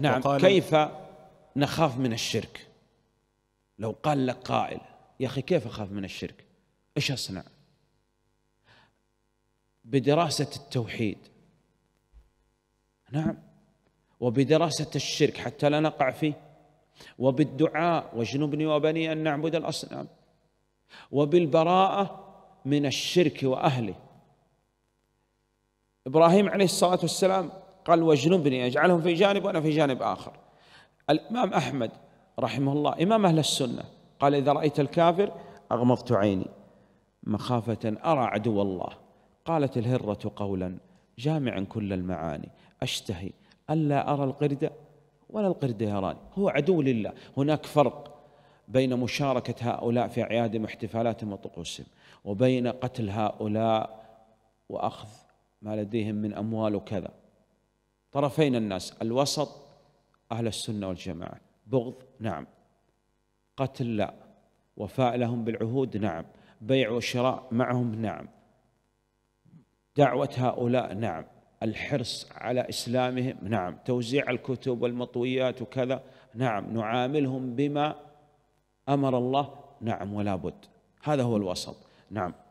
نعم وقال كيف نخاف من الشرك لو قال لك قائل يا أخي كيف أخاف من الشرك إيش أصنع بدراسة التوحيد نعم وبدراسة الشرك حتى لا نقع فيه وبالدعاء واجنبني وبني أن نعبد الأصنام وبالبراءة من الشرك وأهله إبراهيم عليه الصلاة والسلام قال واجنبني اجعلهم في جانب وانا في جانب اخر الامام احمد رحمه الله امام اهل السنه قال اذا رايت الكافر اغمضت عيني مخافه ارى عدو الله قالت الهره قولا جامعا كل المعاني اشتهي الا ارى القرد ولا القرد يراني هو عدو لله هناك فرق بين مشاركة هؤلاء في أعيادهم واحتفالاتهم وطقوسهم وبين قتل هؤلاء وأخذ ما لديهم من أموال وكذا طرفين الناس الوسط أهل السنة والجماعة بغض نعم قتل لا وفاء لهم بالعهود نعم بيع وشراء معهم نعم دعوة هؤلاء نعم الحرص على إسلامهم نعم توزيع الكتب والمطويات وكذا نعم نعاملهم بما أمر الله نعم ولا بد هذا هو الوسط نعم